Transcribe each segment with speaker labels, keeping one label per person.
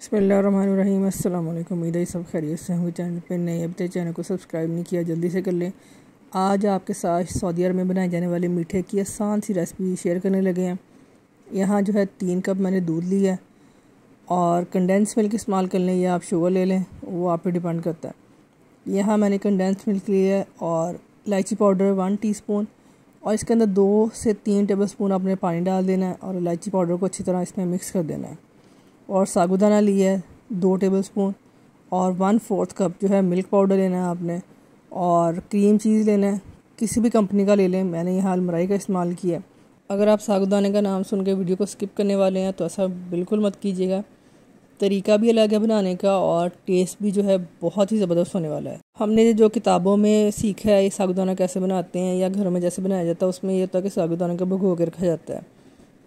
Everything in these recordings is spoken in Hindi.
Speaker 1: बसमीम अल्लाम उम्मीद है सब खैरियत से होंगे चैनल पर नए अब तक चैनल को सब्सक्राइब नहीं किया जल्दी से कर लें आज आपके साथ सऊदी अरब में बनाए जाने वाले मीठे की आसान सी रेसिपी शेयर करने लगे हैं यहाँ जो है तीन कप मैंने दूध लिया है और कंडेंस मिल्क इस्तेमाल कर लें या आप शुगर ले लें वो आप पर डिपेंड करता है यहाँ मैंने कंडेंस मिल्क लिया है और इलायची पाउडर वन टी और इसके अंदर दो से तीन स्पून आपने पानी डाल देना है और इलायची पाउडर को अच्छी तरह इसमें मिक्स कर देना है और साबुदाना लिया है दो टेबल स्पून और वन फोर्थ कप जो है मिल्क पाउडर लेना है आपने और क्रीम चीज़ लेना है किसी भी कंपनी का ले लें मैंने यहाँ अलमराई का इस्तेमाल किया है अगर आप सागुदाने का नाम सुन के वीडियो को स्किप करने वाले हैं तो ऐसा बिल्कुल मत कीजिएगा तरीका भी अलग है बनाने का और टेस्ट भी जो है बहुत ही ज़बरदस्त होने वाला है हमने जो किताबों में सीखा है ये सागुदाना कैसे बनाते हैं या घर में जैसे बनाया जाता है उसमें यह होता है कि सागुदाना का भिगो के रखा जाता है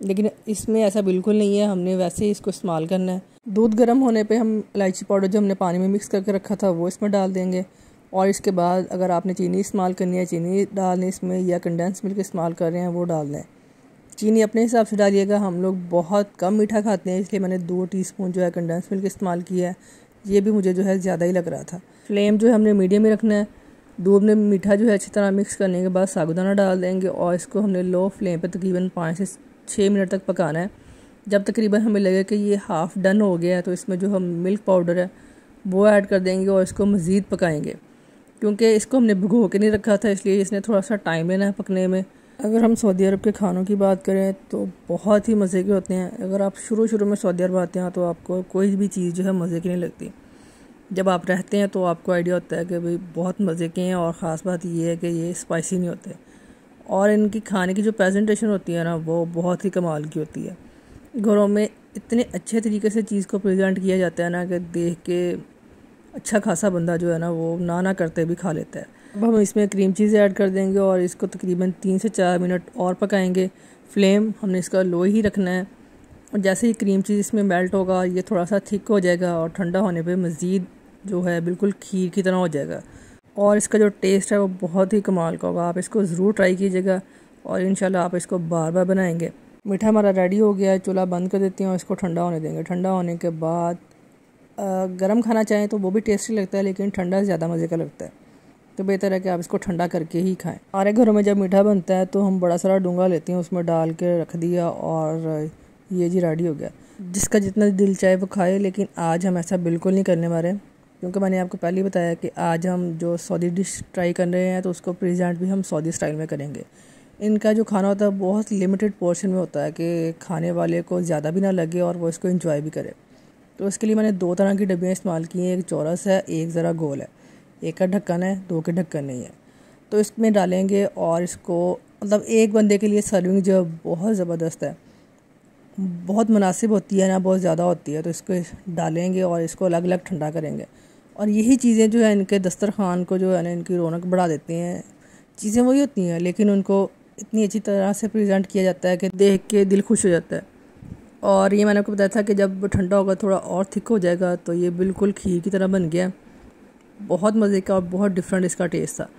Speaker 1: लेकिन इसमें ऐसा बिल्कुल नहीं है हमने वैसे ही इसको इस्तेमाल करना है दूध गर्म होने पे हम इलायची पाउडर जो हमने पानी में मिक्स करके रखा था वो इसमें डाल देंगे और इसके बाद अगर आपने चीनी इस्तेमाल करनी है चीनी डाल दें इसमें या कंडेंस मिल्क इस्तेमाल कर रहे हैं वो डाल दें चीनी अपने हिसाब से डालिएगा हम लोग बहुत कम मीठा खाते हैं इसलिए मैंने दो टीस्पून जो है कंडेंस मिल्क इस्तेमाल किया है ये भी मुझे जो है ज़्यादा ही लग रहा था फ्लेम जो है हमने मीडियम ही रखना है दूध में मीठा जो है अच्छी तरह मिक्स करने के बाद साबुदाना डाल देंगे और इसको हमने लो फ्लेम पर तकरीबन पाँच से छः मिनट तक पकाना है जब तकरीबन हमें लगे कि ये हाफ़ डन हो गया है तो इसमें जो हम मिल्क पाउडर है वो ऐड कर देंगे और इसको मज़ीद पकाएंगे क्योंकि इसको हमने भिगो के नहीं रखा था इसलिए इसने थोड़ा सा टाइम लेना है पकने में अगर हम सऊदी अरब के खानों की बात करें तो बहुत ही मज़े के होते हैं अगर आप शुरू शुरू में सऊदी अरब आते हैं तो आपको कोई भी चीज़ जो है मज़े की नहीं लगती जब आप रहते हैं तो आपको आइडिया होता है कि भाई बहुत मज़े के हैं और ख़ास बात यह है कि ये स्पाइसी नहीं होते और इनकी खाने की जो प्रेजेंटेशन होती है ना वो बहुत ही कमाल की होती है घरों में इतने अच्छे तरीके से चीज़ को प्रेजेंट किया जाता है ना कि देख के अच्छा खासा बंदा जो है ना वो ना ना करते भी खा लेता है अब हम इसमें क्रीम चीज़ ऐड कर देंगे और इसको तकरीबन तीन से चार मिनट और पकाएंगे फ्लेम हमने इसका लो ही रखना है और जैसे ही क्रीम चीज़ इसमें मेल्ट होगा ये थोड़ा सा थिक हो जाएगा और ठंडा होने पे मज़ीद जो है बिल्कुल खीर की तरह हो जाएगा और इसका जो टेस्ट है वो बहुत ही कमाल का होगा आप इसको ज़रूर ट्राई कीजिएगा और इन आप इसको बार बार बनाएंगे मीठा हमारा रेडी हो गया है चूल्हा बंद कर देती हैं और इसको ठंडा होने देंगे ठंडा होने के बाद गर्म खाना चाहें तो वो भी टेस्टी लगता है लेकिन ठंडा ज़्यादा मज़े का लगता है तो बेहतर है कि आप इसको ठंडा करके ही खाएं हमारे घरों में जब मीठा बनता है तो हम बड़ा सारा डूंगा लेते हैं उसमें डाल के रख दिया और ये जी रेडी हो गया जिसका जितना दिल चाहे वो खाए लेकिन आज हम ऐसा बिल्कुल नहीं करने वाले क्योंकि मैंने आपको पहले ही बताया कि आज हम जो सऊदी डिश ट्राई कर रहे हैं तो उसको प्रेजेंट भी हम सऊदी स्टाइल में करेंगे इनका जो खाना होता है बहुत लिमिटेड पोर्शन में होता है कि खाने वाले को ज़्यादा भी ना लगे और वो इसको इन्जॉय भी करे तो इसके लिए मैंने दो तरह की डब्बियाँ इस्तेमाल की हैं एक चौरस है एक ज़रा गोल है एक का ढक्कन है दो के ढक्कन नहीं है तो इसमें डालेंगे और इसको मतलब एक बंदे के लिए सर्विंग जो बहुत ज़बरदस्त है बहुत मुनासिब होती है ना बहुत ज़्यादा होती है तो इसको डालेंगे और इसको अलग अलग ठंडा करेंगे और यही चीज़ें जो है इनके दस्तरखान को जो है ना इनकी रौनक बढ़ा देती हैं चीज़ें वही होती हैं लेकिन उनको इतनी अच्छी तरह से प्रेजेंट किया जाता है कि देख के दिल खुश हो जाता है और ये मैंने आपको बताया था कि जब ठंडा होगा थोड़ा और थिक हो जाएगा तो ये बिल्कुल खीर की तरह बन गया बहुत मज़े का और बहुत डिफरेंट इसका टेस्ट था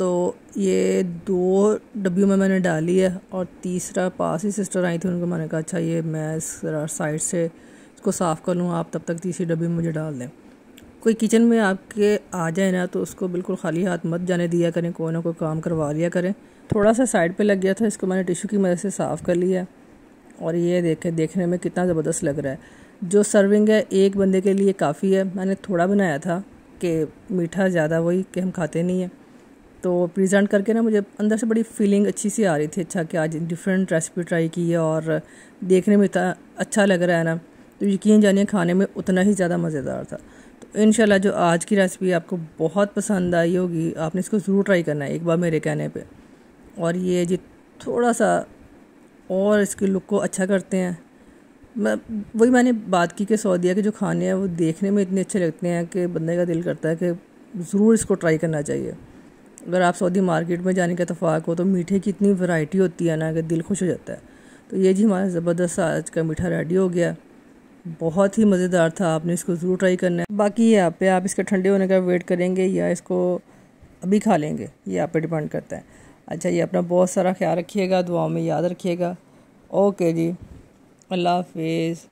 Speaker 1: तो ये दो डब्बी में मैंने डाली है और तीसरा पास ही सिस्टर आई थी उनको मैंने कहा अच्छा ये मैं साइड से इसको साफ़ कर लूँ आप तब तक तीसरी डब्बी में मुझे डाल दें कोई किचन में आपके आ जाए ना तो उसको बिल्कुल खाली हाथ मत जाने दिया करें कोई ना कोई काम करवा लिया करें थोड़ा सा साइड पे लग गया था इसको मैंने टिशू की मदद से साफ़ कर लिया और ये देखें देखने में कितना ज़बरदस्त लग रहा है जो सर्विंग है एक बंदे के लिए काफ़ी है मैंने थोड़ा बनाया था कि मीठा ज़्यादा वही कि हम खाते नहीं हैं तो प्रेजेंट करके ना मुझे अंदर से बड़ी फीलिंग अच्छी सी आ रही थी अच्छा कि आज डिफरेंट रेसिपी ट्राई की है और देखने में इतना अच्छा लग रहा है ना तो यकीन जानिए खाने में उतना ही ज़्यादा मज़ेदार था तो इन जो आज की रेसिपी आपको बहुत पसंद आई होगी आपने इसको ज़रूर ट्राई करना है एक बार मेरे कहने पर और ये जी थोड़ा सा और इसके लुक को अच्छा करते हैं मैं वही मैंने बात की कि सऊदीया के जो खाने हैं वो देखने में इतने अच्छे लगते हैं कि बंदे का दिल करता है कि ज़रूर इसको ट्राई करना चाहिए अगर आप सऊदी मार्केट में जाने का इतफाक़ हो तो मीठे की इतनी वैरायटी होती है ना कि दिल खुश हो जाता है तो ये जी हमारा ज़बरदस्त आज का मीठा रेडी हो गया बहुत ही मज़ेदार था आपने इसको ज़रूर ट्राई करना है बाकी ये आप पे आप इसका ठंडे होने का वेट करेंगे या इसको अभी खा लेंगे ये आप पे डिपेंड करता है अच्छा ये अपना बहुत सारा ख्याल रखिएगा दुआओं में याद रखिएगा ओके जी अल्लाह हाफिज़